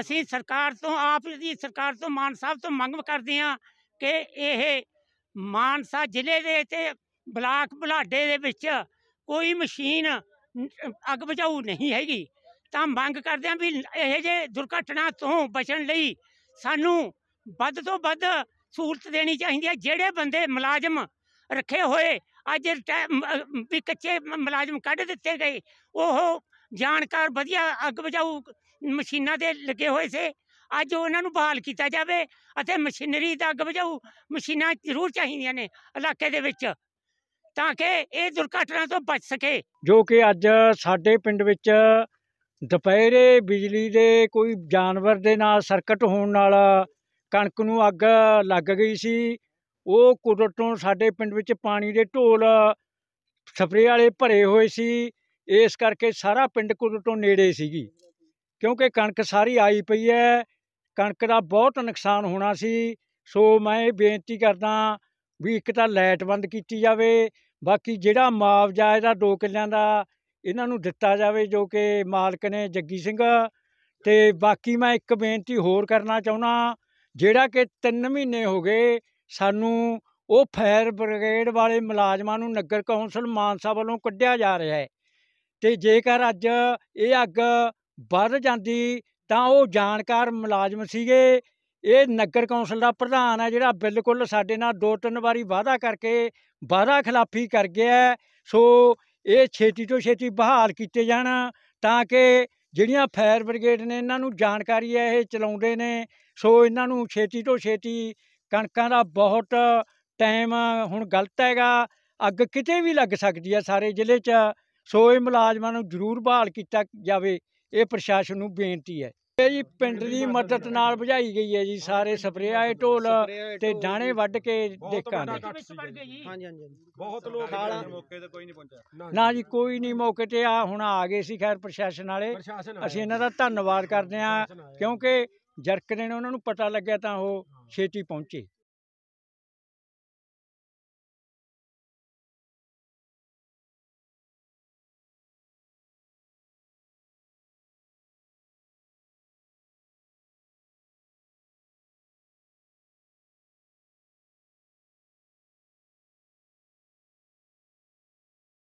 ਅਸੀਂ ਸਰਕਾਰ ਤੋਂ ਆਪ ਦੀ ਸਰਕਾਰ ਤੋਂ ਮਾਨ ਸਾਹਿਬ ਤੋਂ ਮੰਗ ਕਰਦੇ ਆ ਕਿ ਇਹ ਮਾਨਸਾ ਜ਼ਿਲ੍ਹੇ ਦੇ ਤੇ ਬਲਾਕ ਬੁਲਾਡੇ ਦੇ ਵਿੱਚ ਕੋਈ ਮਸ਼ੀਨ ਅੱਗ ਬੁਝਾਊ ਨਹੀਂ ਹੈਗੀ ਤਾਂ ਮੰਗ ਕਰਦੇ ਆ ਵੀ ਇਹ ਜੇ ਦੁਰਘਟਨਾ ਤੋਂ ਬਚਣ ਲਈ ਸਾਨੂੰ ਵੱਧ ਤੋਂ ਵੱਧ ਸਹੂਲਤ ਦੇਣੀ ਚਾਹੀਦੀ ਹੈ ਜਿਹੜੇ ਬੰਦੇ ਮੁਲਾਜ਼ਮ ਰੱਖੇ ਹੋਏ ਅੱਜ ਵੀ ਕੱਚੇ ਮੁਲਾਜ਼ਮ ਕੱਢ ਦਿੱਤੇ ਗਏ ਉਹ ਜਾਣਕਾਰ ਵਧੀਆ ਅੱਗ ਬੁਝਾਊ ਮਸ਼ੀਨਾਂ ਤੇ ਲੱਗੇ ਹੋਏ ਸੇ ਅੱਜ ਉਹਨਾਂ ਨੂੰ ਬਹਾਲ ਕੀਤਾ ਜਾਵੇ ਅਤੇ ਮਸ਼ੀਨਰੀ ਦਾ ਅੱਗ ਬੁਝਾਊ ਮਸ਼ੀਨਾਂ ਜ਼ਰੂਰ ਚਾਹੀਦੀਆਂ ਨੇ ਇਲਾਕੇ ਦੇ ਵਿੱਚ ਤਾਂ ਕਿ ਇਹ ਦੁਰਘਟਨਾ ਤੋਂ ਬਚ ਸਕੇ ਜੋ ਕਿ ਅੱਜ ਸਾਡੇ ਪਿੰਡ ਵਿੱਚ ਦੁਪਹਿਰੇ ਬਿਜਲੀ ਦੇ ਕੋਈ ਜਾਨਵਰ ਦੇ ਨਾਲ ਸਰਕਟ ਹੋਣ ਨਾਲ ਕਣਕ ਨੂੰ ਅੱਗ ਲੱਗ ਗਈ ਸੀ ਉਹ ਕੁੜਟੋਂ ਸਾਡੇ ਪਿੰਡ ਵਿੱਚ ਪਾਣੀ ਦੇ ਢੋਲ ਸਪਰੇ ਵਾਲੇ ਭਰੇ ਹੋਏ ਸੀ ਇਸ ਕਰਕੇ ਸਾਰਾ ਪਿੰਡ ਕੁੜਟੋਂ ਨੇੜੇ ਸੀਗੀ ਕਿਉਂਕਿ ਕਣਕ ਸਾਰੀ ਆਈ ਪਈ ਹੈ ਕਣਕ ਦਾ ਬਹੁਤ ਨੁਕਸਾਨ ਹੋਣਾ ਸੀ ਸੋ ਮੈਂ ਇਹ ਬੇਨਤੀ ਕਰਦਾ ਵੀ ਇੱਕ ਤਾਂ ਲਾਈਟ ਬੰਦ ਕੀਤੀ ਜਾਵੇ ਬਾਕੀ ਜਿਹੜਾ ਮੁਆਵਜ਼ਾ ਇਹਦਾ 2 ਕਿੱਲਿਆਂ ਦਾ ਇਹਨਾਂ ਨੂੰ ਦਿੱਤਾ ਜਾਵੇ ਜੋ ਕਿ ਮਾਲਕ ਨੇ ਜੱਗੀ ਸਿੰਘ ਤੇ ਬਾਕੀ ਮੈਂ ਇੱਕ ਬੇਨਤੀ ਹੋਰ ਕਰਨਾ ਚਾਹੁੰਦਾ ਜਿਹੜਾ ਕਿ 3 ਮਹੀਨੇ ਹੋ ਗਏ ਸਾਨੂੰ ਉਹ ਫਾਇਰ ਬ੍ਰਿਗੇਡ ਵਾਲੇ ਮੁਲਾਜ਼ਮਾਂ ਨੂੰ ਨਗਰ ਕੌਂਸਲ ਮਾਨਸਾ ਵੱਲੋਂ ਕੱਢਿਆ ਜਾ ਰਿਹਾ ਹੈ ਤੇ ਜੇਕਰ ਅੱਜ ਇਹ ਅੱਗ ਵੱਧ ਜਾਂਦੀ ਤਾਂ ਉਹ ਜਾਣਕਾਰ ਮੁਲਾਜ਼ਮ ਸੀਗੇ ਇਹ ਨਗਰ ਕੌਂਸਲ ਦਾ ਪ੍ਰਧਾਨ ਹੈ ਜਿਹੜਾ ਬਿਲਕੁਲ ਸਾਡੇ ਨਾਲ ਦੋ ਤਿੰਨ ਵਾਰੀ ਵਾਅਦਾ ਕਰਕੇ ਵਾਅਦਾ ਖਿਲਾਫੀ ਕਰ ਗਿਆ ਸੋ ਇਹ ਛੇਤੀ ਤੋਂ ਛੇਤੀ ਬਹਾਲ ਕੀਤੇ ਜਾਣ ਤਾਂ ਕਿ ਜਿਹੜੀਆਂ ਫਾਇਰ ਬ੍ਰਿਗੇਡ ਨੇ ਇਹਨਾਂ ਨੂੰ ਜਾਣਕਾਰੀ ਹੈ ਇਹ ਚਲਾਉਂਦੇ ਨੇ ਸੋ ਇਹਨਾਂ ਨੂੰ ਛੇਤੀ ਤੋਂ ਛੇਤੀ ਕਣਕਾਂ ਦਾ ਬਹੁਤ ਟਾਈਮ ਹੁਣ ਗਲਤ ਹੈਗਾ ਅੱਗ ਕਿਤੇ ਵੀ ਲੱਗ ਸਕਦੀ ਹੈ ਸਾਰੇ ਜ਼ਿਲ੍ਹੇ 'ਚ ਸੋ ਇਹ ਮੁਲਾਜ਼ਮਾਂ ਨੂੰ ਜ਼ਰੂਰ ਬਹਾਲ ਕੀਤਾ ਜਾਵੇ ਇਹ ਪ੍ਰਸ਼ਾਸਨ ਨੂੰ ਬੇਨਤੀ ਹੈ ਇਹ ਜੀ ਪਿੰਡ ਦੀ ਮਦਦ ਨਾਲ ਬੁਝਾਈ ਗਈ ਹੈ ਜੀ ਸਾਰੇ ਸਪਰੇਆ ਇਹ ਢੋਲ ਤੇ ਡਾਣੇ ਵੱਢ ਕੇ ਦੇਖਾਂ ਹਾਂਜੀ ਬਹੁਤ ਲੋਕ ਮੌਕੇ ਤੇ ਕੋਈ ਨਹੀਂ ਨਾ ਜੀ ਕੋਈ ਨਹੀਂ ਮੌਕੇ ਤੇ ਆ ਹੁਣ ਆ ਗਏ ਸੀ ਖੈਰ ਪ੍ਰਸ਼ਾਸਨ ਵਾਲੇ ਅਸੀਂ ਇਹਨਾਂ ਦਾ ਧੰਨਵਾਦ ਕਰਦੇ ਹਾਂ ਕਿਉਂਕਿ ਜਰਕ ਦੇਣ ਉਹਨਾਂ ਨੂੰ ਪਤਾ ਲੱਗਿਆ ਤਾਂ ਉਹ ਛੇਤੀ ਪਹੁੰਚੇ